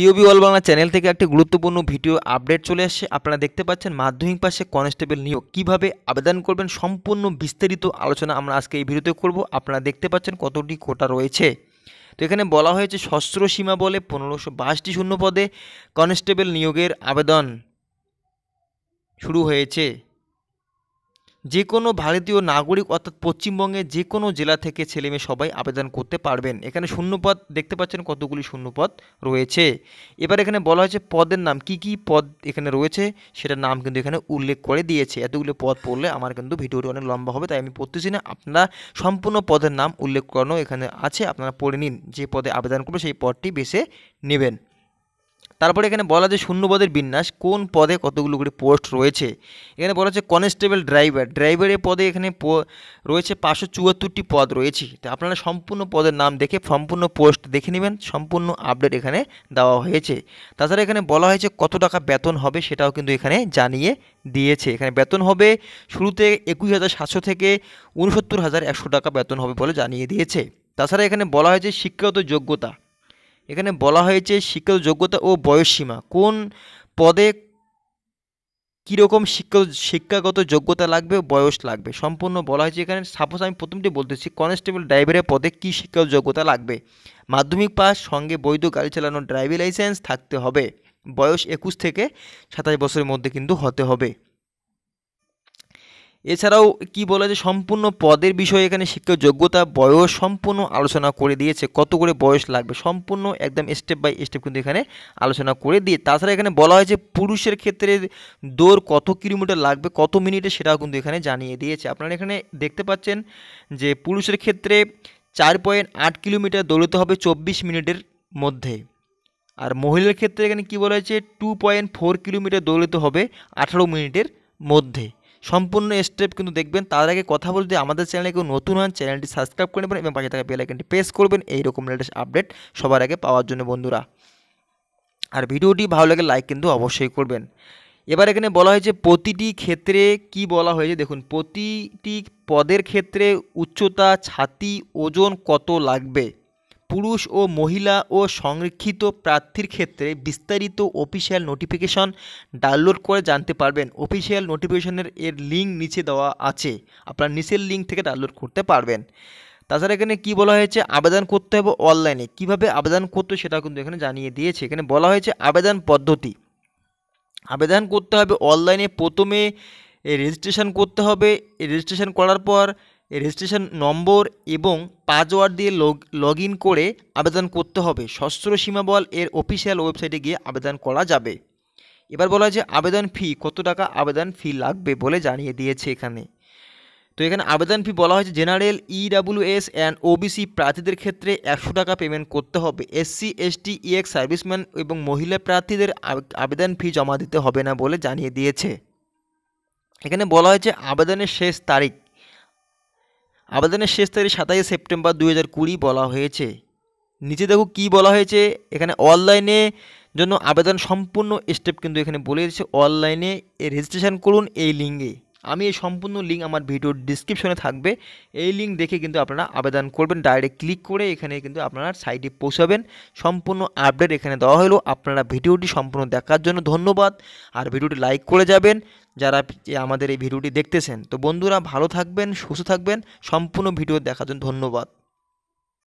TOB all Bangla channel থেকে একটি গুরুত্বপূর্ণ ভিডিও আপডেট চলে আসছে আপনারা দেখতে পাচ্ছেন মাধ্যমিক পাশে কনস্টেবল নিয়োগ কিভাবে আবেদন করবেন সম্পূর্ণ বিস্তারিত আলোচনা আমরা আজকে এই ভিডিওতে করব আপনারা দেখতে পাচ্ছেন কতটি কোটা রয়েছে তো এখানে বলা হয়েছে সশ্র সীমা বলে পনেরোশো বাইশটি শূন্য পদে কনস্টেবল নিয়োগের আবেদন শুরু হয়েছে যে কোনো ভারতীয় নাগরিক অর্থাৎ পশ্চিমবঙ্গের যে কোনো জেলা থেকে ছেলেমেয়ে সবাই আবেদন করতে পারবেন এখানে শূন্যপদ দেখতে পাচ্ছেন কতগুলি শূন্যপদ রয়েছে এবার এখানে বলা হয়েছে পদের নাম কি কি পদ এখানে রয়েছে সেটার নাম কিন্তু এখানে উল্লেখ করে দিয়েছে এতগুলো পদ পড়লে আমার কিন্তু ভিডিওটি অনেক লম্বা হবে তাই আমি পড়তেছি না আপনারা সম্পূর্ণ পদের নাম উল্লেখ করানো এখানে আছে আপনারা পড়ে নিন যে পদে আবেদন করবে সেই পদটি বেছে নেবেন তারপরে এখানে বলা যে শূন্যপদের বিন্যাস কোন পদে কতগুলো করে পোস্ট রয়েছে এখানে বলা হচ্ছে কনস্টেবল ড্রাইভার ড্রাইভারের পদে এখানে রয়েছে পাঁচশো চুয়াত্তরটি পদ রয়েছে তো আপনারা সম্পূর্ণ পদের নাম দেখে সম্পূর্ণ পোস্ট দেখে নেবেন সম্পূর্ণ আপডেট এখানে দেওয়া হয়েছে তাছাড়া এখানে বলা হয়েছে কত টাকা বেতন হবে সেটাও কিন্তু এখানে জানিয়ে দিয়েছে এখানে বেতন হবে শুরুতে একুশ হাজার সাতশো থেকে উনসত্তর হাজার একশো টাকা বেতন হবে বলে জানিয়ে দিয়েছে তাছাড়া এখানে বলা হয়েছে শিক্ষাগত যোগ্যতা এখানে বলা হয়েছে শিক্ষক যোগ্যতা ও বয়সসীমা কোন পদে কীরকম শিক্ষা শিক্ষাগত যোগ্যতা লাগবে বয়স লাগবে সম্পূর্ণ বলা হয়েছে এখানে সাপোজ আমি প্রথমটি বলতেছি কনস্টেবল ড্রাইভারের পদে কী শিক্ষক যোগ্যতা লাগবে মাধ্যমিক পাস সঙ্গে বৈধ গাড়ি চালানোর ড্রাইভিং লাইসেন্স থাকতে হবে বয়স একুশ থেকে সাতাশ বছরের মধ্যে কিন্তু হতে হবে এছাড়াও কি বলে যে সম্পূর্ণ পদের বিষয়ে এখানে শিক্ষা যোগ্যতা বয়স সম্পূর্ণ আলোচনা করে দিয়েছে কত করে বয়স লাগবে সম্পূর্ণ একদম স্টেপ বাই স্টেপ কিন্তু এখানে আলোচনা করে দিয়ে তাছাড়া এখানে বলা হয় যে পুরুষের ক্ষেত্রে দৌড় কত কিলোমিটার লাগবে কত মিনিটে সেটাও কিন্তু এখানে জানিয়ে দিয়েছে আপনারা এখানে দেখতে পাচ্ছেন যে পুরুষের ক্ষেত্রে চার পয়েন্ট আট কিলোমিটার দৌড়তে হবে চব্বিশ মিনিটের মধ্যে আর মহিলার ক্ষেত্রে এখানে কী বলা হয়েছে টু পয়েন্ট ফোর কিলোমিটার দৌড়তে হবে আঠারো মিনিটের মধ্যে সম্পূর্ণ স্টেপ কিন্তু দেখবেন তার আগে কথা বলতে আমাদের চ্যানেলে কেউ নতুন হন চ্যানেলটি সাবস্ক্রাইব করে নেবেন এবং পাশে থাকা বেলাইকনটি প্রেস করবেন এইরকম লেটেস্ট আপডেট সবার আগে পাওয়ার জন্য বন্ধুরা আর ভিডিওটি ভালো লাগে লাইক কিন্তু অবশ্যই করবেন এবার এখানে বলা হয়েছে প্রতিটি ক্ষেত্রে কি বলা হয়েছে দেখুন প্রতিটি পদের ক্ষেত্রে উচ্চতা ছাতি ওজন কত লাগবে পুরুষ ও মহিলা ও সংরক্ষিত প্রার্থীর ক্ষেত্রে বিস্তারিত অফিসিয়াল নোটিফিকেশন ডাউনলোড করে জানতে পারবেন অফিসিয়াল নোটিফিকেশনের এর লিঙ্ক নিচে দেওয়া আছে আপনার নিচের লিঙ্ক থেকে ডাউনলোড করতে পারবেন তাছাড়া এখানে কি বলা হয়েছে আবেদন করতে হবে অনলাইনে কিভাবে আবেদন করতে সেটা কিন্তু এখানে জানিয়ে দিয়েছে এখানে বলা হয়েছে আবেদন পদ্ধতি আবেদন করতে হবে অনলাইনে প্রথমে রেজিস্ট্রেশন করতে হবে রেজিস্ট্রেশন করার পর রেজিস্ট্রেশন নম্বর এবং পাসওয়ার্ড দিয়ে লগ ইন করে আবেদন করতে হবে সশস্ত্র সীমাবল এর অফিসিয়াল ওয়েবসাইটে গিয়ে আবেদন করা যাবে এবার বলা যে আবেদন ফি কত টাকা আবেদন ফি লাগবে বলে জানিয়ে দিয়েছে এখানে তো এখানে আবেদন ফি বলা হয়েছে জেনারেল এস অ্যান্ড ওবিসি প্রার্থীদের ক্ষেত্রে একশো টাকা পেমেন্ট করতে হবে এসসি এসটি ইএক্স সার্ভিসম্যান এবং মহিলা প্রার্থীদের আবেদন ফি জমা দিতে হবে না বলে জানিয়ে দিয়েছে এখানে বলা হয়েছে আবেদনের শেষ তারিখ আবেদনের শেষ তারিখ সাতাশে সেপ্টেম্বর দু বলা হয়েছে নিচে দেখো কি বলা হয়েছে এখানে অনলাইনে জন্য আবেদন সম্পূর্ণ স্টেপ কিন্তু এখানে বলে দিচ্ছে অনলাইনে রেজিস্ট্রেশন করুন এই লিঙ্কে আমি এই সম্পূর্ণ লিঙ্ক আমার ভিডিওর ডিসক্রিপশনে থাকবে এই লিঙ্ক দেখে কিন্তু আপনারা আবেদন করবেন ডাইরেক্ট ক্লিক করে এখানে কিন্তু আপনারা সাইটে পৌঁছাবেন সম্পূর্ণ আপডেট এখানে দেওয়া হলো আপনারা ভিডিওটি সম্পূর্ণ দেখার জন্য ধন্যবাদ আর ভিডিওটি লাইক করে যাবেন যারা আমাদের এই ভিডিওটি দেখতেছেন তো বন্ধুরা ভালো থাকবেন সুস্থ থাকবেন সম্পূর্ণ ভিডিও দেখার জন্য ধন্যবাদ